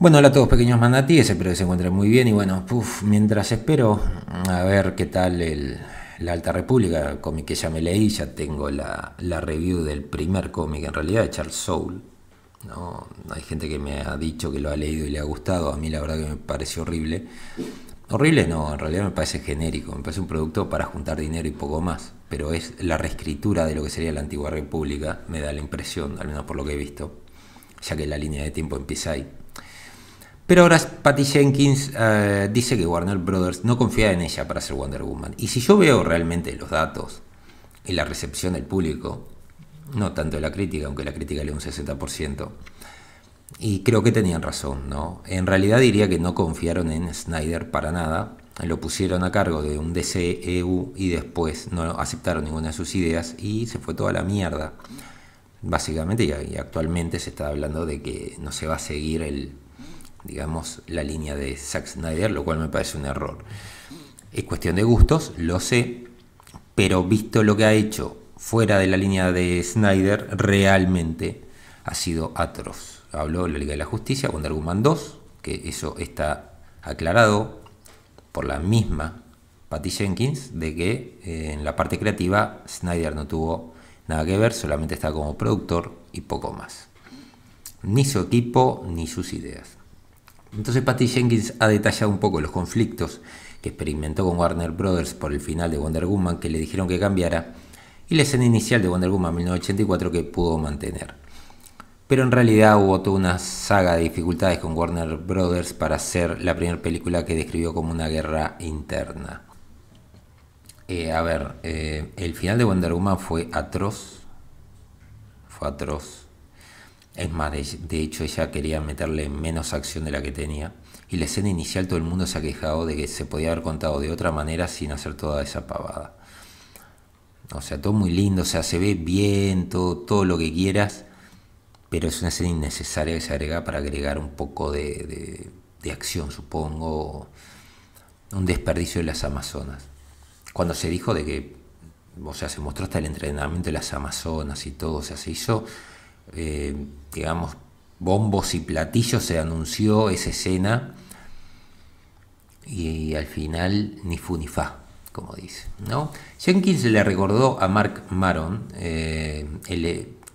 Bueno, hola a todos pequeños mandatíes, espero que se encuentren muy bien y bueno, mientras espero a ver qué tal la Alta República, cómic que ya me leí, ya tengo la, review del primer cómic en realidad de Charles Soul. ¿no? Hay gente que me ha dicho que lo ha leído y le ha gustado, a mí la verdad que me pareció horrible. Horrible no, en realidad me parece genérico, me parece un producto para juntar dinero y poco más, pero es la reescritura de lo que sería la antigua República, me da la impresión, al menos por lo que he visto, ya que la línea de tiempo empieza ahí. Pero ahora Patty Jenkins eh, dice que Warner Brothers no confía en ella para ser Wonder Woman. Y si yo veo realmente los datos y la recepción del público, no tanto la crítica, aunque la crítica le un 60%, y creo que tenían razón, ¿no? En realidad diría que no confiaron en Snyder para nada, lo pusieron a cargo de un DCEU y después no aceptaron ninguna de sus ideas y se fue toda la mierda. Básicamente, y actualmente se está hablando de que no se va a seguir el, digamos, la línea de Zack Snyder, lo cual me parece un error. Es cuestión de gustos, lo sé, pero visto lo que ha hecho fuera de la línea de Snyder, realmente ha sido atroz. Habló de la Liga de la Justicia, Wonder Woman 2, que eso está aclarado por la misma Patty Jenkins, de que eh, en la parte creativa Snyder no tuvo nada que ver, solamente está como productor y poco más. Ni su equipo ni sus ideas. Entonces Patty Jenkins ha detallado un poco los conflictos que experimentó con Warner Brothers por el final de Wonder Woman que le dijeron que cambiara y la escena inicial de Wonder Woman 1984 que pudo mantener. Pero en realidad hubo toda una saga de dificultades con Warner Brothers para hacer la primera película que describió como una guerra interna. Eh, a ver, eh, el final de Wonder Woman fue atroz. Fue atroz. Es más, de hecho ella quería meterle menos acción de la que tenía. Y la escena inicial todo el mundo se ha quejado de que se podía haber contado de otra manera sin hacer toda esa pavada. O sea, todo muy lindo, o sea, se ve bien, todo, todo lo que quieras, pero es una escena innecesaria que se agrega para agregar un poco de, de acción, supongo. Un desperdicio de las Amazonas. Cuando se dijo de que, o sea, se mostró hasta el entrenamiento de las Amazonas y todo, o sea, se hizo eh, digamos, bombos y platillos se anunció esa escena y, al final ni fu ni fa, como dice. Jenkins le recordó a Mark Maron eh,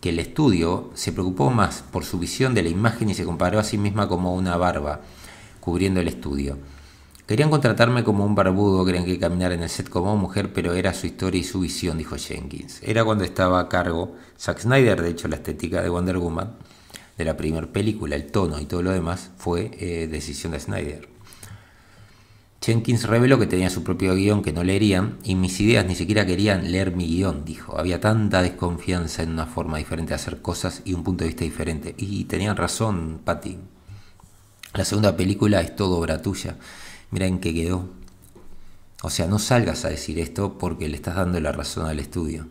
que el estudio se preocupó más por su visión de la imagen y se comparó a sí misma como una barba cubriendo el estudio. Querían contratarme como un barbudo, querían que caminar en el set como mujer, pero era su historia y su visión, dijo Jenkins. Era cuando estaba a cargo Zack Snyder, de hecho, la estética de Wonder Woman, de la primera película, el tono y todo lo demás, fue eh, decisión de Snyder. Jenkins reveló que tenía su propio guión que no leerían y mis ideas ni siquiera querían leer mi guión, dijo. Había tanta desconfianza en una forma diferente de hacer cosas y un punto de vista diferente. Y tenían razón, Patty. La segunda película es todo obra tuya mira en qué quedó. O sea, no salgas a decir esto porque le estás dando la razón al estudio.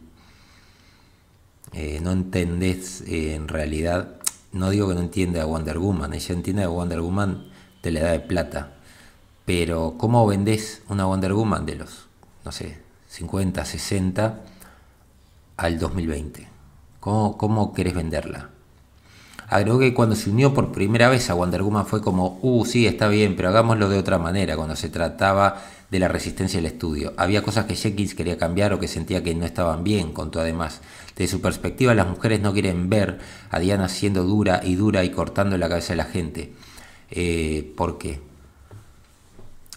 Eh, no entendés eh, en realidad, no digo que no entienda a Wonder Woman, ella entiende a Wonder Woman de la edad de plata, pero ¿cómo vendés una Wonder Woman de los, no sé, 50, 60 al 2020? ¿Cómo, cómo querés venderla? Agregó que cuando se unió por primera vez a Wonder Woman fue como, uh, sí, está bien, pero hagámoslo de otra manera cuando se trataba de la resistencia del estudio. Había cosas que Jenkins quería cambiar o que sentía que no estaban bien, contó además. de su perspectiva, las mujeres no quieren ver a Diana siendo dura y dura y cortando la cabeza de la gente. Eh, ¿Por qué?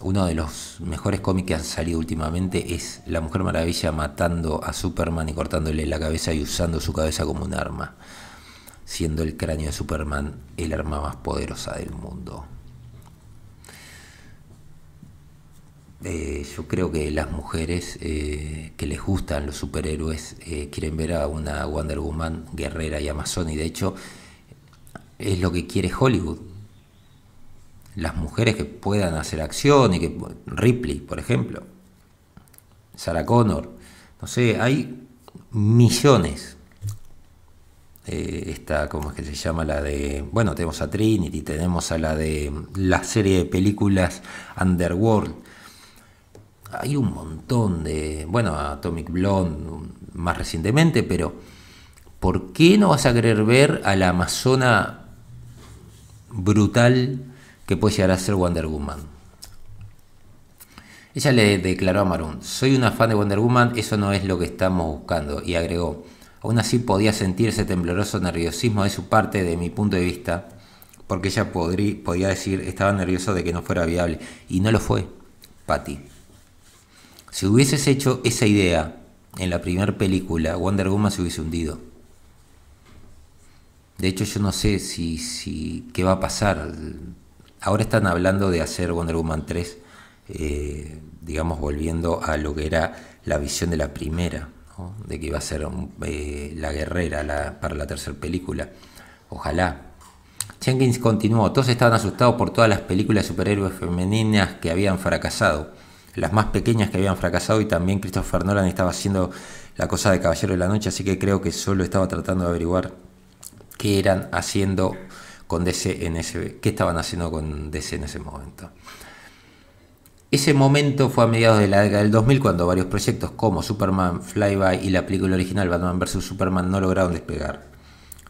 Uno de los mejores cómics que han salido últimamente es La Mujer Maravilla matando a Superman y cortándole la cabeza y usando su cabeza como un arma siendo el cráneo de Superman el arma más poderosa del mundo. Eh, yo creo que las mujeres eh, que les gustan los superhéroes eh, quieren ver a una Wonder Woman guerrera y amazona y de hecho es lo que quiere Hollywood. Las mujeres que puedan hacer acción y que Ripley, por ejemplo, Sarah Connor, no sé, hay millones eh, esta, ¿cómo es que se llama? La de, bueno, tenemos a Trinity, tenemos a la de la serie de películas Underworld. Hay un montón de, bueno, Atomic Blonde más recientemente, pero ¿por qué no vas a querer ver a la amazona brutal que puede llegar a ser Wonder Woman? Ella le declaró a Maroon, soy una fan de Wonder Woman, eso no es lo que estamos buscando, y agregó, Aún así podía sentir ese tembloroso nerviosismo de su parte, de mi punto de vista, porque ella podía decir estaba nervioso de que no fuera viable. Y no lo fue, Patty. Si hubieses hecho esa idea en la primera película, Wonder Woman se hubiese hundido. De hecho, yo no sé si, si qué va a pasar. Ahora están hablando de hacer Wonder Woman 3, eh, digamos, volviendo a lo que era la visión de la primera de que iba a ser eh, la guerrera para la tercera película. Ojalá. Jenkins continuó, todos estaban asustados por todas las películas de superhéroes femeninas que habían fracasado, las más pequeñas que habían fracasado y también Christopher Nolan estaba haciendo la cosa de Caballero de la Noche, así que creo que solo estaba tratando de averiguar qué eran haciendo con DC en ese, qué estaban haciendo con DC en ese momento. Ese momento fue a mediados de la década del 2000 cuando varios proyectos como Superman, Flyby y la película original Batman vs. Superman no lograron despegar.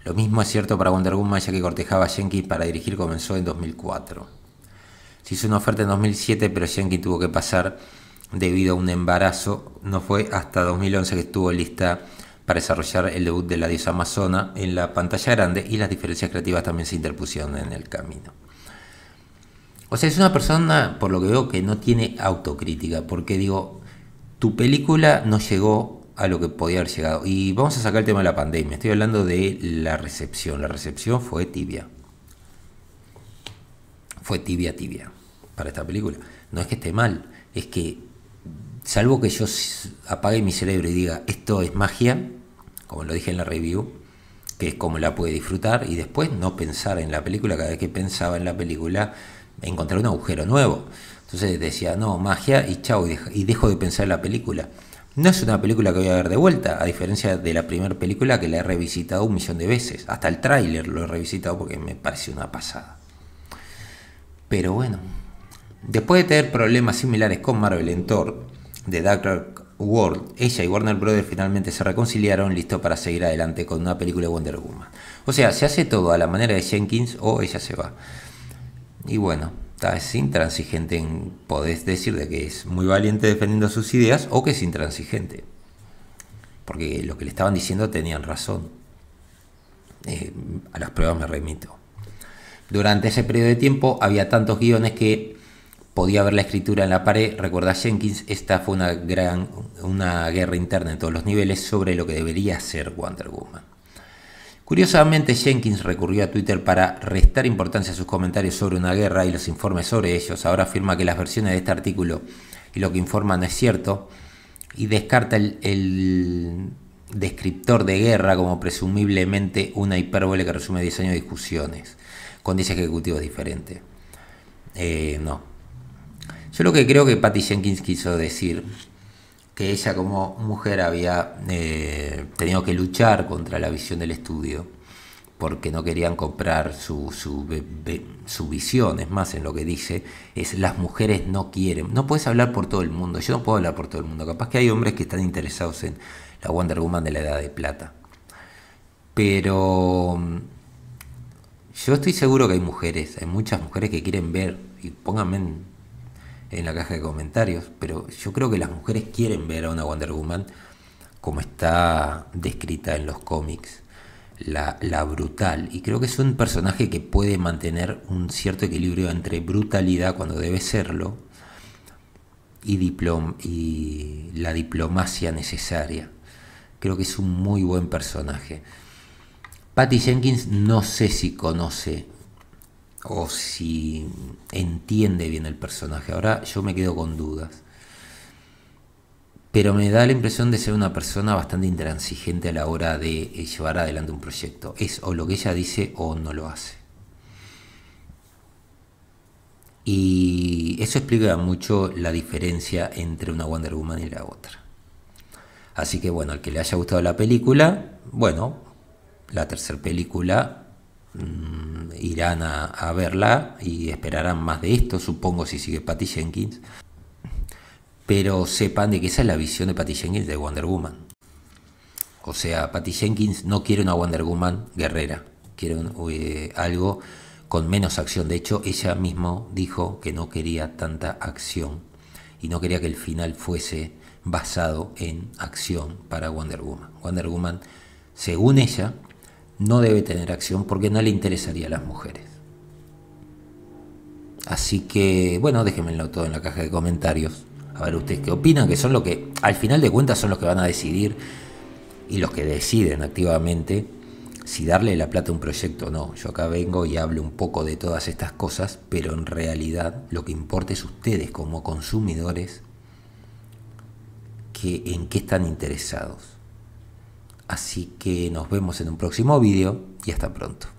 Lo mismo es cierto para Wonder Woman ya que cortejaba a Jenkins para dirigir comenzó en 2004. Se hizo una oferta en 2007 pero Jenkins tuvo que pasar debido a un embarazo. No fue hasta 2011 que estuvo lista para desarrollar el debut de la diosa amazona en la pantalla grande y las diferencias creativas también se interpusieron en el camino. O sea, es una persona, por lo que veo, que no tiene autocrítica, porque digo, tu película no llegó a lo que podía haber llegado. Y vamos a sacar el tema de la pandemia, estoy hablando de la recepción. La recepción fue tibia. Fue tibia, tibia, para esta película. No es que esté mal, es que, salvo que yo apague mi cerebro y diga, esto es magia, como lo dije en la review, que es como la puede disfrutar, y después no pensar en la película, cada vez que pensaba en la película, encontrar un agujero nuevo. Entonces decía, no, magia y chao, y dejo de pensar en la película. No es una película que voy a ver de vuelta, a diferencia de la primera película que la he revisitado un millón de veces. Hasta el tráiler lo he revisitado porque me pareció una pasada. Pero bueno, después de tener problemas similares con Marvel en Thor, de Dark World, ella y Warner Brothers finalmente se reconciliaron, listo para seguir adelante con una película de Wonder Woman. O sea, se hace todo a la manera de Jenkins o ella se va. Y bueno, es intransigente, en, podés decir de que es muy valiente defendiendo sus ideas o que es intransigente. Porque lo que le estaban diciendo tenían razón. Eh, a las pruebas me remito. Durante ese periodo de tiempo había tantos guiones que podía ver la escritura en la pared. Recuerda Jenkins, esta fue una gran una guerra interna en todos los niveles sobre lo que debería ser Wonder Woman. Curiosamente, Jenkins recurrió a Twitter para restar importancia a sus comentarios sobre una guerra y los informes sobre ellos. Ahora afirma que las versiones de este artículo y lo que informan es cierto y descarta el, descriptor de guerra como presumiblemente una hipérbole que resume 10 años de discusiones con 10 ejecutivos diferentes. Eh, no. Yo lo que creo que Patty Jenkins quiso decir que ella como mujer había eh, tenido que luchar contra la visión del estudio porque no querían comprar su, su, su, visión. Es más, en lo que dice, es las mujeres no quieren. No puedes hablar por todo el mundo. Yo no puedo hablar por todo el mundo. Capaz que hay hombres que están interesados en la Wonder Woman de la Edad de Plata. Pero mm, yo estoy seguro que hay mujeres, hay muchas mujeres que quieren ver, y pónganme en en la caja de comentarios, pero yo creo que las mujeres quieren ver a una Wonder Woman como está descrita en los cómics, la, brutal. Y creo que es un personaje que puede mantener un cierto equilibrio entre brutalidad cuando debe serlo y, diplom y la diplomacia necesaria. Creo que es un muy buen personaje. Patty Jenkins no sé si conoce o si entiende bien el personaje. Ahora yo me quedo con dudas. Pero me da la impresión de ser una persona bastante intransigente a la hora de eh, llevar adelante un proyecto. Es o lo que ella dice o no lo hace. Y eso explica mucho la diferencia entre una Wonder Woman y la otra. Así que bueno, al que le haya gustado la película, bueno, la tercera película mm, irán a, verla y esperarán más de esto, supongo, si sigue Patty Jenkins. Pero sepan de que esa es la visión de Patty Jenkins de Wonder Woman. O sea, Patty Jenkins no quiere una Wonder Woman guerrera, quiere eh, algo con menos acción. De hecho, ella mismo dijo que no quería tanta acción y no quería que el final fuese basado en acción para Wonder Woman. Wonder Woman, según ella, no debe tener acción porque no le interesaría a las mujeres. Así que, bueno, déjenmelo todo en la caja de comentarios. A ver ustedes qué opinan, que son los que, al final de cuentas, son los que van a decidir y los que deciden activamente si darle la plata a un proyecto o no. Yo acá vengo y hablo un poco de todas estas cosas, pero en realidad lo que importa es ustedes como consumidores que en qué están interesados. Así que nos vemos en un próximo vídeo y hasta pronto.